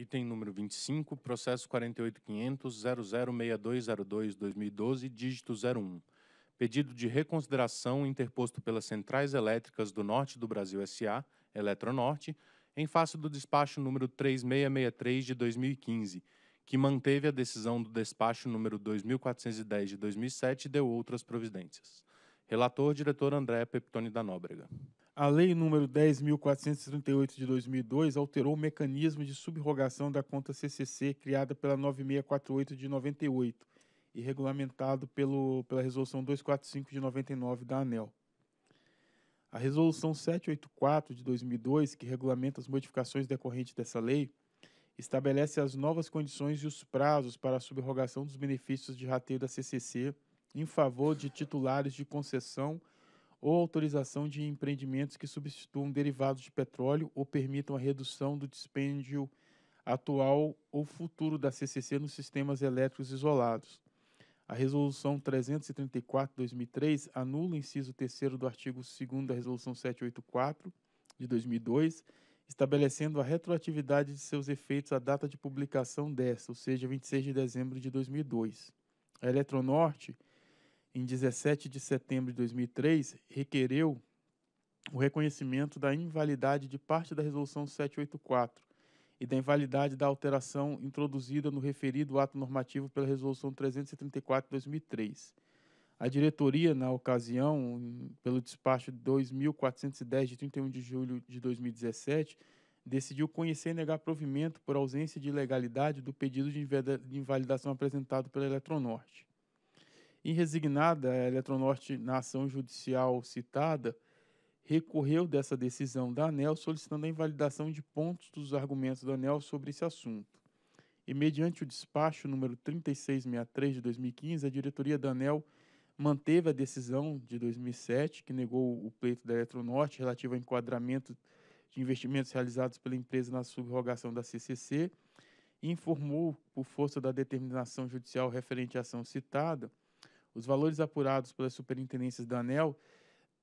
Item número 25, processo 48.500.006202-2012, dígito 01. Pedido de reconsideração interposto pelas Centrais Elétricas do Norte do Brasil S.A., Eletronorte, em face do despacho número 3663 de 2015, que manteve a decisão do despacho número 2410 de 2007 e deu outras providências. Relator, diretor André Peptoni da Nóbrega a Lei nº 10.438 de 2002 alterou o mecanismo de subrogação da conta CCC criada pela 9648 de 98 e regulamentado pelo, pela Resolução 245 de 99 da ANEL. A Resolução 784 de 2002, que regulamenta as modificações decorrentes dessa lei, estabelece as novas condições e os prazos para a subrogação dos benefícios de rateio da CCC em favor de titulares de concessão ou autorização de empreendimentos que substituam derivados de petróleo ou permitam a redução do dispêndio atual ou futuro da CCC nos sistemas elétricos isolados. A Resolução 334/2003 anula o inciso 3 do artigo 2 da Resolução 784 de 2002, estabelecendo a retroatividade de seus efeitos à data de publicação desta, ou seja, 26 de dezembro de 2002. A Eletronorte em 17 de setembro de 2003, requereu o reconhecimento da invalidade de parte da Resolução 784 e da invalidade da alteração introduzida no referido ato normativo pela Resolução 334 de 2003. A diretoria, na ocasião, pelo despacho 2410 de 31 de julho de 2017, decidiu conhecer e negar provimento por ausência de legalidade do pedido de invalidação apresentado pela Eletronorte. E resignada, a Eletronorte, na ação judicial citada, recorreu dessa decisão da ANEL solicitando a invalidação de pontos dos argumentos da ANEL sobre esse assunto. E mediante o despacho número 3663 de 2015, a diretoria da ANEL manteve a decisão de 2007, que negou o pleito da Eletronorte relativo ao enquadramento de investimentos realizados pela empresa na subrogação da CCC, e informou, por força da determinação judicial referente à ação citada, os valores apurados pelas superintendências da ANEL,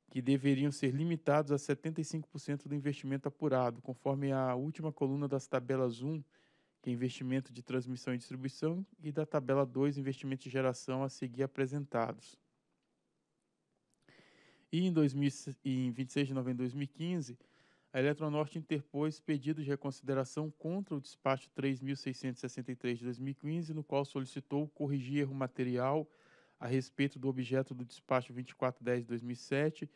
que deveriam ser limitados a 75% do investimento apurado, conforme a última coluna das tabelas 1, que é investimento de transmissão e distribuição, e da tabela 2, investimento de geração a seguir apresentados. E em, 2000, em 26 de novembro de 2015, a Eletronorte interpôs pedido de reconsideração contra o despacho 3.663 de 2015, no qual solicitou corrigir erro material a respeito do objeto do despacho 2410-2007,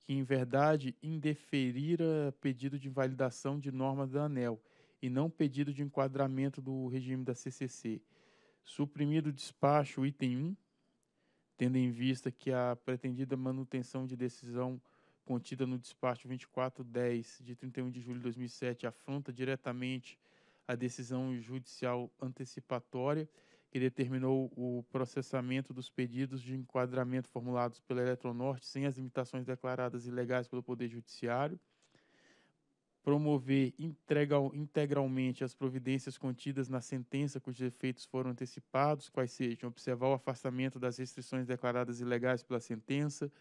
que em verdade indeferira pedido de invalidação de norma da ANEL e não pedido de enquadramento do regime da CCC. Suprimido o despacho item 1, tendo em vista que a pretendida manutenção de decisão contida no despacho 2410 de 31 de julho de 2007 afronta diretamente a decisão judicial antecipatória que determinou o processamento dos pedidos de enquadramento formulados pela Eletronorte sem as limitações declaradas ilegais pelo Poder Judiciário, promover entrega integralmente as providências contidas na sentença cujos efeitos foram antecipados, quais sejam observar o afastamento das restrições declaradas ilegais pela sentença,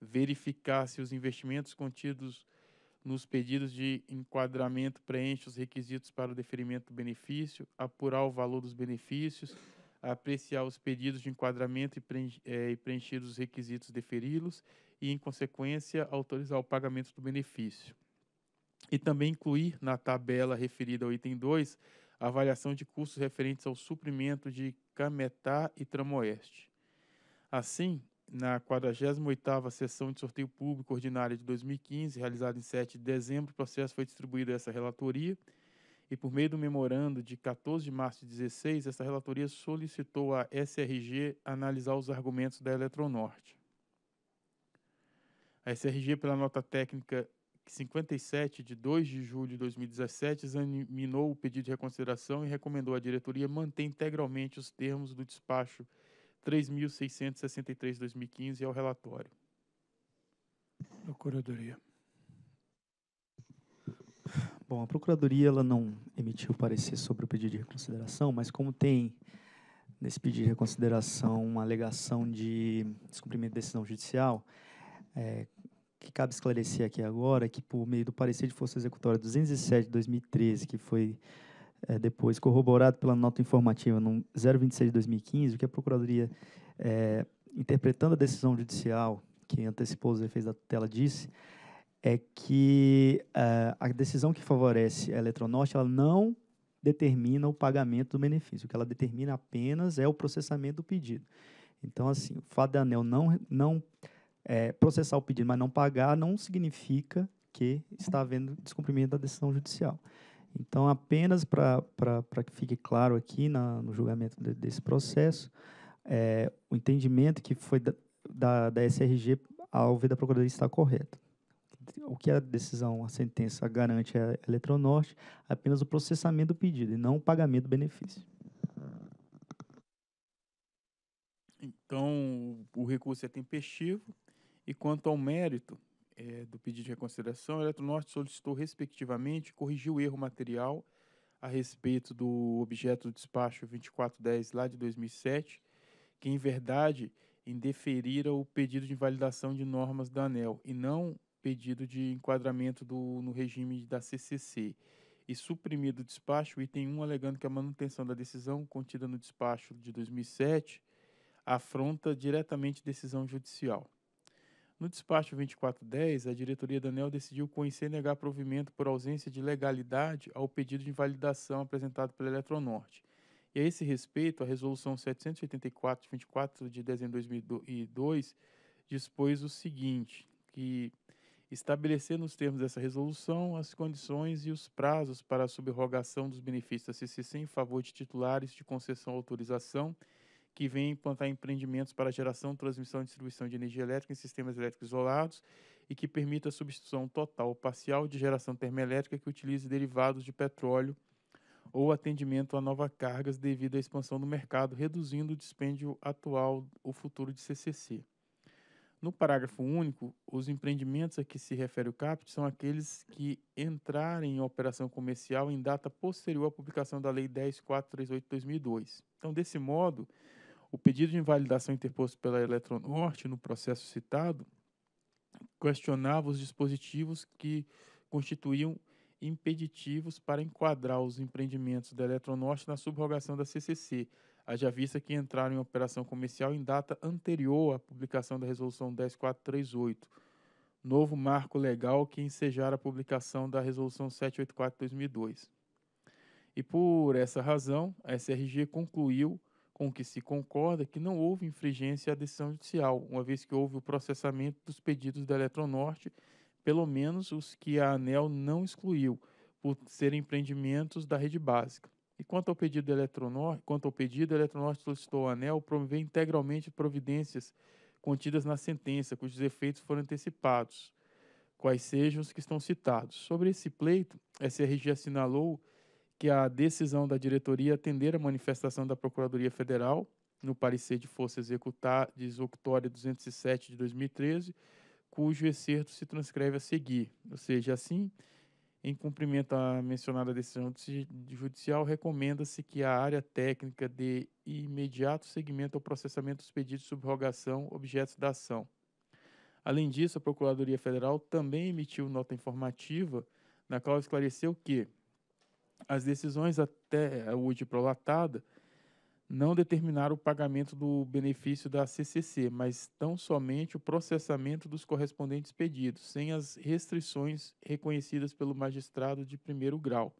verificar se os investimentos contidos nos pedidos de enquadramento preenche os requisitos para o deferimento do benefício, apurar o valor dos benefícios, apreciar os pedidos de enquadramento e, preenche, é, e preencher os requisitos deferi-los e, em consequência, autorizar o pagamento do benefício. E também incluir na tabela referida ao item 2 a avaliação de custos referentes ao suprimento de Cametá e Tramoeste. Assim, na 48ª sessão de sorteio público ordinária de 2015, realizada em 7 de dezembro, o processo foi distribuído a essa relatoria e por meio do memorando de 14 de março de 16, essa relatoria solicitou à SRG analisar os argumentos da Eletronorte. A SRG, pela nota técnica 57 de 2 de julho de 2017, examinou o pedido de reconsideração e recomendou à diretoria manter integralmente os termos do despacho 3.663-2015 é o relatório. Procuradoria. Bom, a Procuradoria ela não emitiu parecer sobre o pedido de reconsideração, mas como tem nesse pedido de reconsideração uma alegação de descumprimento de decisão judicial, é, que cabe esclarecer aqui agora é que, por meio do parecer de Força Executória 207 de 2013, que foi é, depois, corroborado pela nota informativa no 026 de 2015, o que a Procuradoria, é, interpretando a decisão judicial que antecipou os efeitos da tutela, disse é que é, a decisão que favorece a Eletronorte ela não determina o pagamento do benefício. O que ela determina apenas é o processamento do pedido. Então, assim, o fato da ANEL não, não é, processar o pedido, mas não pagar, não significa que está havendo descumprimento da decisão judicial. Então, apenas para que fique claro aqui na, no julgamento de, desse processo, é, o entendimento que foi da, da, da SRG ao ver da Procuradoria está correto. O que a decisão, a sentença garante à é Eletronorte apenas o processamento do pedido e não o pagamento do benefício. Então, o recurso é tempestivo. E quanto ao mérito, é, do pedido de reconsideração, a Eletronorte solicitou, respectivamente, corrigir o erro material a respeito do objeto do despacho 2410 lá de 2007, que, em verdade, indeferira o pedido de invalidação de normas da ANEL e não pedido de enquadramento do, no regime da CCC e suprimido o despacho, item 1, alegando que a manutenção da decisão contida no despacho de 2007 afronta diretamente decisão judicial. No despacho 2410, a diretoria da ANEL decidiu conhecer e negar provimento por ausência de legalidade ao pedido de invalidação apresentado pela Eletronorte. E a esse respeito, a Resolução 784, de 24 de dezembro de 2002, dispôs o seguinte, que estabelecer nos termos dessa resolução as condições e os prazos para a subrogação dos benefícios da CCC em favor de titulares de concessão ou autorização, autorização que vem implantar empreendimentos para geração, transmissão e distribuição de energia elétrica em sistemas elétricos isolados e que permita a substituição total ou parcial de geração termoelétrica que utilize derivados de petróleo ou atendimento a novas cargas devido à expansão do mercado, reduzindo o dispêndio atual ou futuro de CCC. No parágrafo único, os empreendimentos a que se refere o CAPT são aqueles que entrarem em operação comercial em data posterior à publicação da Lei 10.438/2002. Então, desse modo, o pedido de invalidação interposto pela Eletronorte no processo citado questionava os dispositivos que constituíam impeditivos para enquadrar os empreendimentos da Eletronorte na subrogação da CCC, haja vista que entraram em operação comercial em data anterior à publicação da Resolução 10438, novo marco legal que ensejara a publicação da Resolução 784-2002. E por essa razão, a SRG concluiu com que se concorda que não houve infringência à decisão judicial, uma vez que houve o processamento dos pedidos da Eletronorte, pelo menos os que a ANEL não excluiu, por serem empreendimentos da rede básica. E quanto ao pedido da Eletronorte, quanto ao pedido, a Eletronorte solicitou à ANEL promover integralmente providências contidas na sentença, cujos efeitos foram antecipados, quais sejam os que estão citados. Sobre esse pleito, a SRG assinalou que a decisão da diretoria é atender à manifestação da Procuradoria Federal no parecer de força executar de executória 207 de 2013, cujo excerto se transcreve a seguir. Ou seja, assim, em cumprimento à mencionada decisão judicial, recomenda-se que a área técnica dê imediato seguimento ao processamento dos pedidos de subrogação objetos da ação. Além disso, a Procuradoria Federal também emitiu nota informativa na qual esclareceu que as decisões até hoje eh, prolatada não determinaram o pagamento do benefício da CCC, mas tão somente o processamento dos correspondentes pedidos, sem as restrições reconhecidas pelo magistrado de primeiro grau,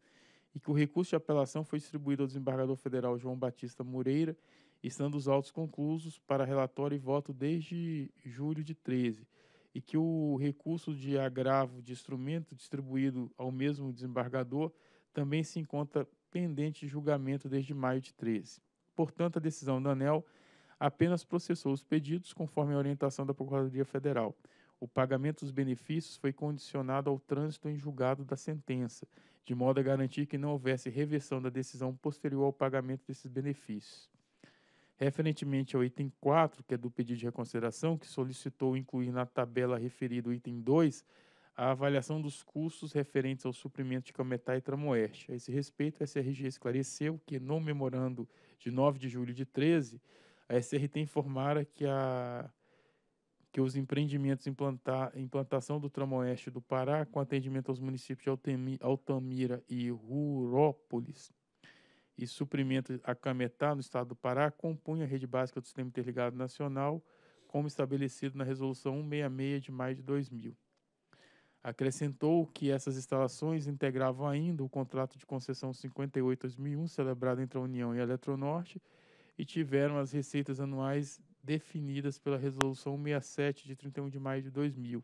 e que o recurso de apelação foi distribuído ao desembargador federal João Batista Moreira, estando os autos conclusos para relatório e voto desde julho de 13, e que o recurso de agravo de instrumento distribuído ao mesmo desembargador também se encontra pendente de julgamento desde maio de 13. Portanto, a decisão da ANEL apenas processou os pedidos conforme a orientação da Procuradoria Federal. O pagamento dos benefícios foi condicionado ao trânsito em julgado da sentença, de modo a garantir que não houvesse reversão da decisão posterior ao pagamento desses benefícios. Referentemente ao item 4, que é do pedido de reconsideração, que solicitou incluir na tabela referida o item 2, a avaliação dos custos referentes ao suprimento de Cametá e Tramoeste. A esse respeito, a SRG esclareceu que, no memorando de 9 de julho de 13, a SRT informara que, a, que os empreendimentos implanta, implantação do Tramoeste do Pará, com atendimento aos municípios de Altemi, Altamira e Rurópolis, e suprimento a Cametá no estado do Pará, compunha a rede básica do Sistema Interligado Nacional, como estabelecido na Resolução 166 de maio de 2000. Acrescentou que essas instalações integravam ainda o contrato de concessão 58-2001, celebrado entre a União e a Eletronorte, e tiveram as receitas anuais definidas pela Resolução 67 de 31 de maio de 2000,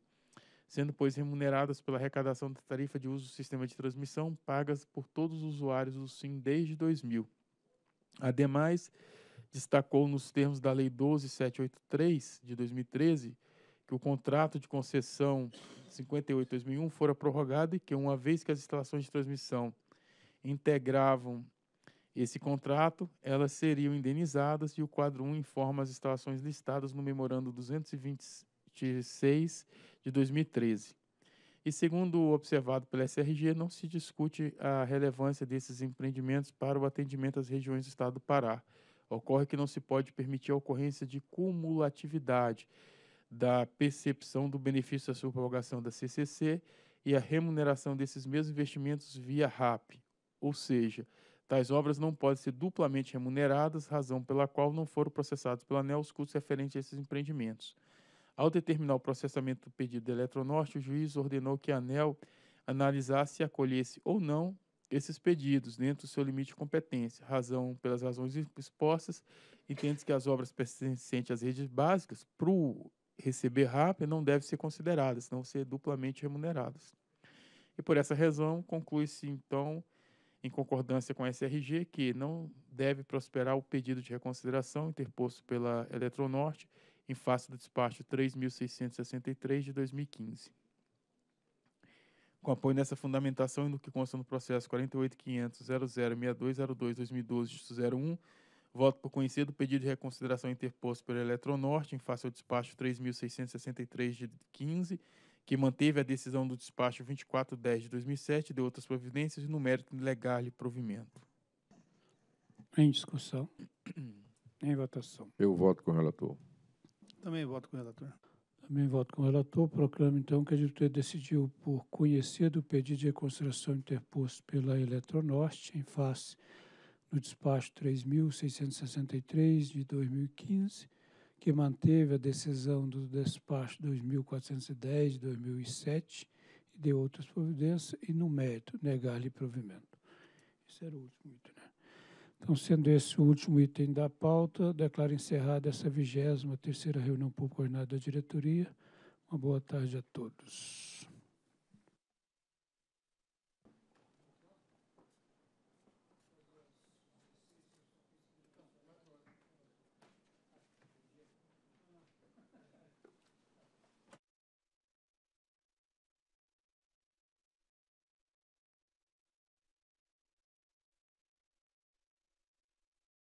sendo, pois, remuneradas pela arrecadação da tarifa de uso do sistema de transmissão, pagas por todos os usuários do SIM desde 2000. Ademais, destacou nos termos da Lei 12783 de 2013 que o contrato de concessão 58-2001 fora prorrogado e que, uma vez que as instalações de transmissão integravam esse contrato, elas seriam indenizadas e o quadro 1 informa as instalações listadas no memorando 226 de 2013. E segundo observado pela SRG, não se discute a relevância desses empreendimentos para o atendimento às regiões do estado do Pará. Ocorre que não se pode permitir a ocorrência de cumulatividade, da percepção do benefício da subrogação da CCC e a remuneração desses mesmos investimentos via RAP. Ou seja, tais obras não podem ser duplamente remuneradas, razão pela qual não foram processados pela ANEL os custos referentes a esses empreendimentos. Ao determinar o processamento do pedido da Eletronorte, o juiz ordenou que a ANEL analisasse e acolhesse ou não esses pedidos dentro do seu limite de competência. Razão pelas razões expostas, entende que as obras pertencentes às redes básicas, para o receber rápido não deve ser considerada, senão ser duplamente remuneradas. E por essa razão, conclui-se então, em concordância com a SRG, que não deve prosperar o pedido de reconsideração interposto pela Eletronorte em face do despacho 3.663 de 2015. Com apoio nessa fundamentação e no que consta no processo 48.500.00.6202.2012.01, Voto por conhecido, pedido de reconsideração interposto pelo Eletronorte em face ao despacho 3.663 de 15, que manteve a decisão do despacho 2410 de 2007 deu outras providências e no mérito negar-lhe provimento. Em discussão. em votação. Eu voto com o relator. Também voto com o relator. Também voto com o relator. Proclamo, então, que a diretoria decidiu por conhecido o pedido de reconsideração interposto pela Eletronorte em face no despacho 3663 de 2015, que manteve a decisão do despacho 2410 de 2007 e de outras providências, e no mérito, negar-lhe provimento. Esse era o último item. Né? Então, sendo esse o último item da pauta, declaro encerrada essa 23 terceira reunião pública ordinária da diretoria. Uma boa tarde a todos.